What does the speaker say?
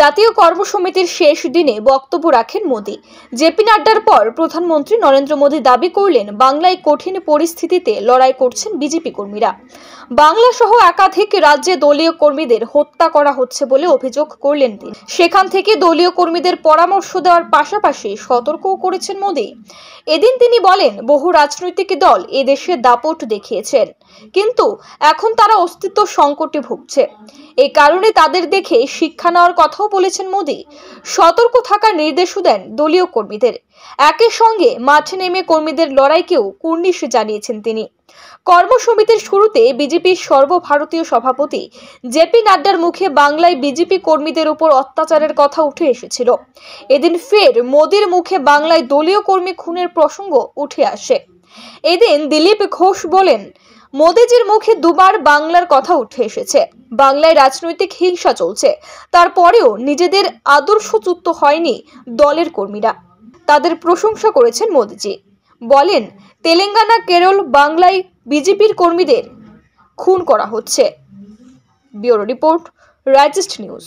জাতীয় কর্মসমিতির শেষ দিনে বক্তব্য রাখেন মোদি জেপি নাড্ডার পর প্রধানমন্ত্রী নরেন্দ্র মোদী দাবি করলেন বাংলায় কঠিন পরিস্থিতিতে লড়াই করছেন বিজেপি কর্মীরা বাংলা সহ একাধিক রাজ্যে দলীয় কর্মীদের হত্যা করা হচ্ছে বলে অভিযোগ করলেন তিনি সেখান থেকে দলীয় কর্মীদের পরামর্শ দেওয়ার পাশাপাশি সতর্কও করেছেন মোদি এদিন তিনি বলেন বহু রাজনৈতিক দল এদেশে দাপট দেখিয়েছেন কিন্তু এখন তারা অস্তিত্ব সংকটে ভুগছে এ কারণে তাদের দেখে শিক্ষা নেওয়ার কথা কথাও বলেছেন মোদি সতর্ক থাকার নির্দেশও দেন দলীয় কর্মীদের একই সঙ্গে মাঠে নেমে কর্মীদের লড়াইকেও কুর্নিশ জানিয়েছেন তিনি কর্মসমিতির শুরুতে বিজেপির সর্বভারতীয় সভাপতি জেপি নাড্ডার মুখে বাংলায় বিজেপি কর্মীদের উপর অত্যাচারের কথা উঠে এসেছিল এদিন ফের মোদীর মুখে বাংলায় দলীয় কর্মী খুনের প্রসঙ্গ উঠে আসে এদিন দিলীপ ঘোষ বলেন মোদিজির মুখে দুবার বাংলার কথা উঠে এসেছে বাংলায় রাজনৈতিক হিংসা চলছে তারপরেও নিজেদের আদর্শচ্যুত হয়নি দলের কর্মীরা তাদের প্রশংসা করেছেন মোদিজি বলেন তেলেঙ্গানা কেরল বাংলায় বিজেপির কর্মীদের খুন করা হচ্ছে ব্যুরো রিপোর্ট রাজেস্ট নিউজ